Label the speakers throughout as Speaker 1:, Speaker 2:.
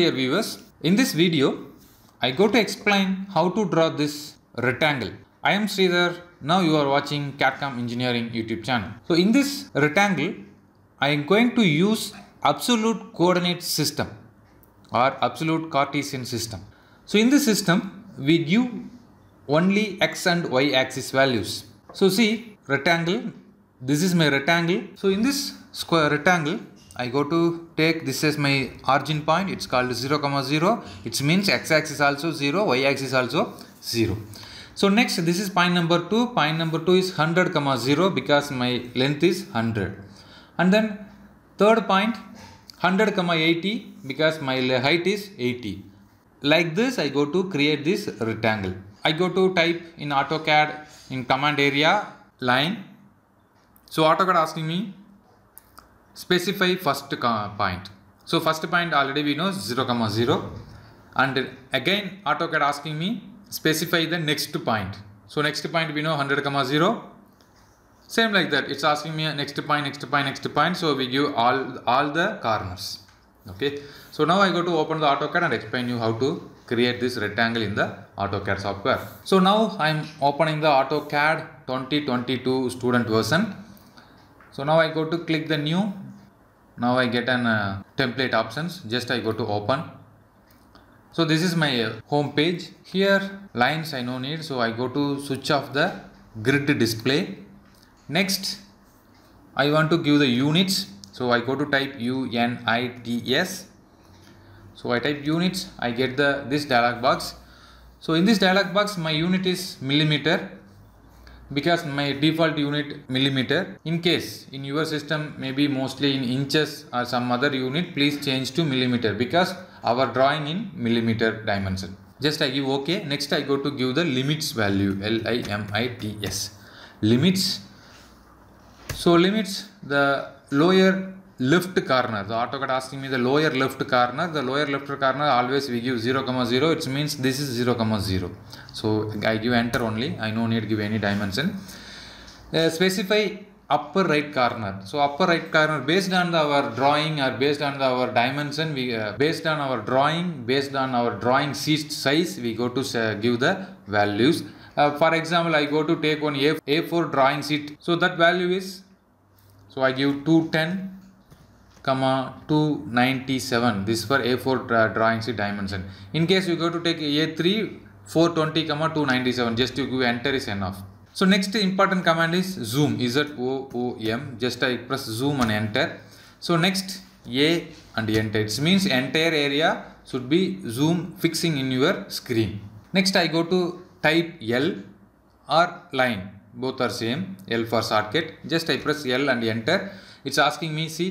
Speaker 1: dear viewers, in this video, I go to explain how to draw this rectangle. I am Sridhar, now you are watching CATCOM Engineering YouTube channel. So in this rectangle, I am going to use absolute coordinate system or absolute Cartesian system. So in this system, we give only x and y axis values. So see, rectangle, this is my rectangle. So in this square rectangle, I go to take this as my origin point it's called 0 comma 0 it means x axis also 0 y axis also 0 so next this is point number 2 point number 2 is 100 comma 0 because my length is 100 and then third point 100 comma 80 because my height is 80 like this I go to create this rectangle I go to type in AutoCAD in command area line so AutoCAD asking me specify first point. So first point already we know 0, comma 0 and again AutoCAD asking me specify the next point. So next point we know 100, comma 0. Same like that it's asking me next point, next point, next point. So we give all, all the corners. Okay. So now I go to open the AutoCAD and explain you how to create this rectangle in the AutoCAD software. So now I'm opening the AutoCAD 2022 student version. So now I go to click the new now I get an uh, template options just I go to open so this is my uh, home page here lines I no need so I go to switch off the grid display next I want to give the units so I go to type UNITS so I type units I get the this dialog box so in this dialog box my unit is millimeter because my default unit millimeter in case in your system maybe mostly in inches or some other unit please change to millimeter because our drawing in millimeter dimension just I give OK next I go to give the limits value L-I-M-I-T-S limits so limits the lower left corner the AutoCAD asking me the lower left corner the lower left corner always we give 0 comma 0 it means this is 0 comma 0 so I give enter only I no need give any dimension uh, specify upper right corner so upper right corner based on the, our drawing or based on the, our dimension we uh, based on our drawing based on our drawing sheet size we go to uh, give the values uh, for example I go to take one A, A4 drawing sheet so that value is so I give 210 comma 297 this for a4 uh, drawing sheet dimension in case you go to take a3 420 comma 297 just you give enter is enough so next important command is zoom is z o o m just i press zoom and enter so next a and enter it means entire area should be zoom fixing in your screen next i go to type l or line both are same l for shortcut just i press l and enter it's asking me see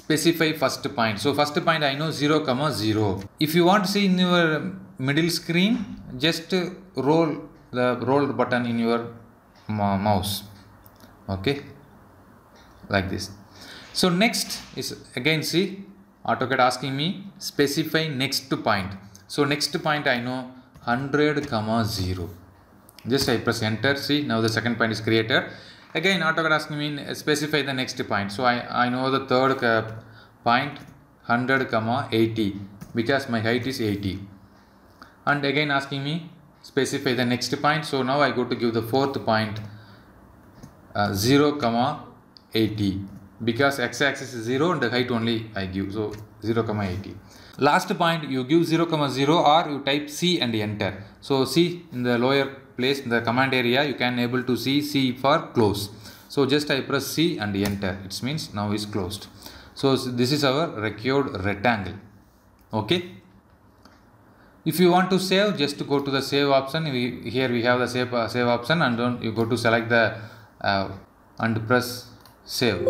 Speaker 1: specify first point. So first point I know 0 comma 0. If you want to see in your middle screen, just roll the roll button in your mouse. Okay, like this. So next is again see AutoCAD asking me specify next point. So next point I know 100 comma 0. Just I press enter. See now the second point is created. Again, AutoCAD asking me specify the next point. So I, I know the third uh, point 100 comma 80 because my height is 80. And again asking me specify the next point. So now I go to give the fourth point uh, 0 comma 80 because x-axis is 0 and the height only I give. So 0 comma 80 last point you give 0 comma 0 or you type c and enter so c in the lower place in the command area you can able to see C for close. So just I press C and enter. It means now is closed. So this is our recured rectangle. Okay. If you want to save, just go to the save option. We, here we have the save, uh, save option and then you go to select the uh, and press save.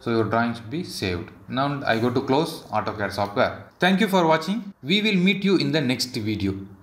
Speaker 1: So your drawing should be saved. Now I go to close AutoCAD software. Thank you for watching. We will meet you in the next video.